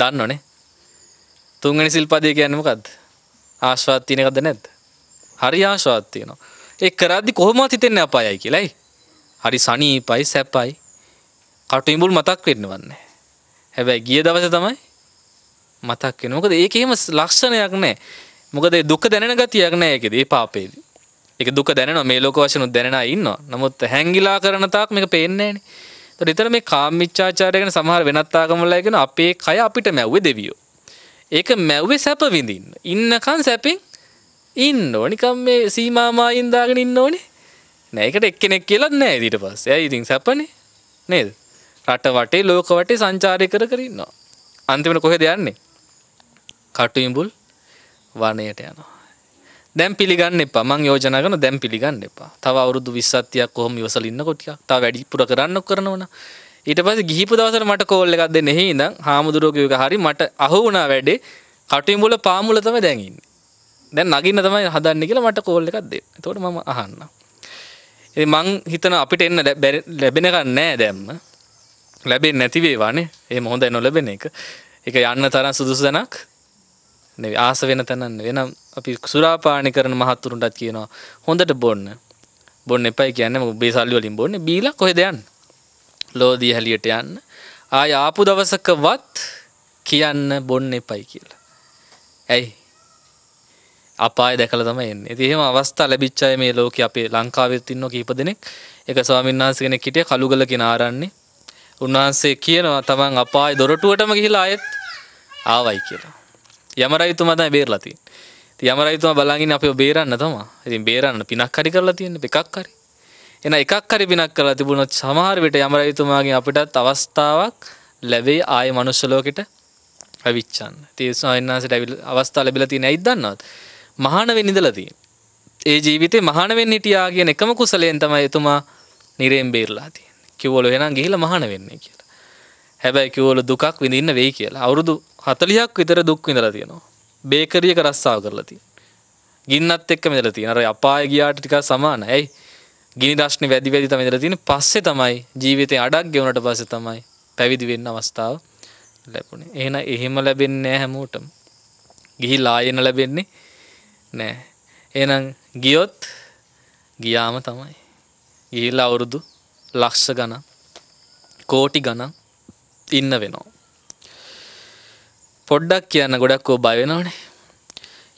දන්නනේ තුන්ගනි සිල්පදය කියන්නමකක්ද ආශ්වාත් තියනකද නැත් හරි ආශ්වාත් තියනවා ඒ කරද්දි කොහොම හිතෙන්න අපායයි කියලයි හරි සනීපයි සැපයි කටුයිඹුල් මතක් වෙන්න වන්නේ හැබැයි ගිය දවස තමයි මතක් වෙන මොකද ඒක එහෙම ලක්ෂණයක් නෑ මොකද දුක දැනෙන ගතියක් නෑ ඒකද ඒ පාපේදී ඒක දුක දැනෙනවා මේ ලෝක වශයෙන් දැනෙනා ඉන්නවා නමුත් හැංගිලා කරන තාක් මේක පේන්නේ නෑනේ නිතර මේ කාමිච්චාචාරය ගැන සමහර වෙනත් ආගම්වල කියන අපේ කය අපිට මැව්වේ දෙවියෝ. ඒක මැව්වේ සැප විඳින්න. ඉන්නකන් සැපෙන් ඉන්න ඕනිකම් මේ සීමාමායින් දාගෙන ඉන්න ඕනේ. නෑ ඒකට එක්කෙනෙක් කියලාත් නෑ ඊට පස්සේ. ඇයි ඉතින් සැපනේ? නේද? රට වටේ ලෝක වටේ සංචාරය කර කර ඉන්නවා. අන්තිමට කොහෙද යන්නේ? කටුඹුල් වනයේට යනවා. දැම් පිළිගන්න එපා මං යෝජනා කරන දැම් පිළිගන්න එපා තව අවුරුදු විස්සත්තියක් කොහොම ඉවසලින්න කොටිය තව වැඩිපුර කරන්න කරනවන ඊට පස ගිහිපු දවසර මට කෝල්ල එකක්ද නෙහි ඉඳම් හාමුදුරෝකයක හරි මට අහුවනා වැඩේ කටුම්ඹල පාමුලතම දැඟින් දැන් නගින්න තමයි හදන්න කියලා මට කෝල්ල එකක් දෙ තොට ම අහන්න මං හිතන අපිට එන්න ලැබෙනක නෑ දැම්ම ලැබේ නැතිවේවානේ ඒ මොහොඳ නොලැබෙන එක එක යන්න තරම් සුදුසු දැනක් ආස වෙන තැනන්න වෙනම් අපි සුරාපානි කරන මහත්තුරුන්ටත් කියනවා හොඳට බොන්න බොන්න එපයි කියන්න ඔබේ සල්ලි වලින් බොන්න බීලා කොහෙද යන්න ලෝදිය හැලියට යන්න ආය ආපු දවසකවත් කියන්න බොන්න එපයි කියලා ඇයි අපාය දැකල තම එන්න තිහෙම අවස්ථා ලැබිච්චාය මේ ලෝක අපේ ලංකාවෙත්තින්න කීප දෙනෙක් එක ස්වාමින්නාස කෙන කිටිය කළුගල කෙනාරන්නේ උන්වහන්සේ කියනවා තමන් අපායි දොරටුවටම ගිහිලා ආයෙත් ආවයි කියලා යමරයිතු මතයි බේරලතිී යමරයිතුම බලාගින් අප බේරන්න තම ඉතින් බේරන්න පිනක් හරි කරලා තියෙන එකක් හරි එන එකක් හරි පිනක් කරලා තිබුණොත් සමහර විට යමරයිතුමාගේ අපිටත් අවස්ථාවක් ලැබේ ආය මනුස්සලෝකට ඇවිච්චන්න තිේස්වාන්සට ඇවිල් අවස්ථා ලැබිල තියෙන ඇයි දන්නවත් මහනවෙන් ඉඳලදී ඒ ජීවිතේ මහනවෙන් හිටියා කියන එකම කුසලයෙන් තමයි එතුමා නිරේම් බේරලා තියෙන්නේ කිව්වලු එහෙනම් ගිහිල්ලා මහාන වෙන්නේ කියලා හැබැයි කිව්වලු දුකක් විඳින්න වෙයි කියලා අවුරුදු 40ක් විතර දුක් විඳලා තියෙනවා බේකරියක රස්සාාව කරලති. ගින්නත් එක්ක මෙදල තියනර අපාය ගියාට ටික සමාන ඇයි ගිනි දශ්න වැදි වැදි මෙදල තියෙන පස්සේ තමයි ජීවිතය අඩක් ගෙවනට පස තමයි පැවිදි වෙන්න අවස්ථාව ලැබුණේ එහෙන එහෙම ලැබෙන්නේ හැමෝටම ගිහි ලායන ලැබෙන්නේ නෑ එනම් ගියොත් ගියාම තමයි ගිහිල්ලා අවුරුදු ලක්ෂ ගණන් කෝටි ගණන් ඉන්න වෙනවා පොඩ්ඩක් කියන්න ගොඩක් ෝ බයවෙනවනේ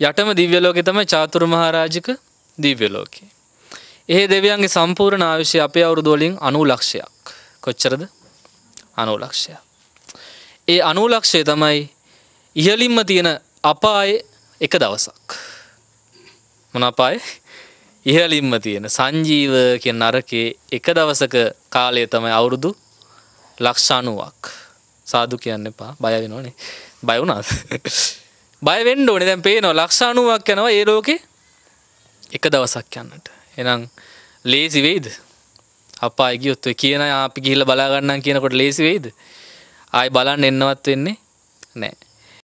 යටම දිව්‍යලෝකෙ තමයි චාතුර්මහාරාජික දිව්‍යලෝකේ ඒ දෙවියන්ගේ සම්පූර්ණ ආවිශ්‍ය අපේ අවුරුදෝලින් අනු ලක්ෂයක් කොච්චරද අනුලක්ෂය ඒ අනුලක්ෂය තමයි ඉහලින්ම තියෙන අපාය එක දවසක් මොනපාය ඉහලින්ම තියෙන සංජීව කිය නරකේ එක දවසක කාලය තමයි අවුරුදු ලක්ෂණුවක් සාදු කියන්න එපා බයවෙනෝනේ බයවුනස් බයවෙන්ඩ ඕනේ දැන් පේනො ලක්ෂානුවක් යනවා ඒ ලෝකෙ එක දවසක් යන්නට එනම් ලේසි වෙයිද අපා ගියොත්ව කියන අපි ගිහිල බලාගන්නම් කියනකොට ලේසි වෙයිද ආයි බලන්න එන්නවත් වෙන්නේ නෑ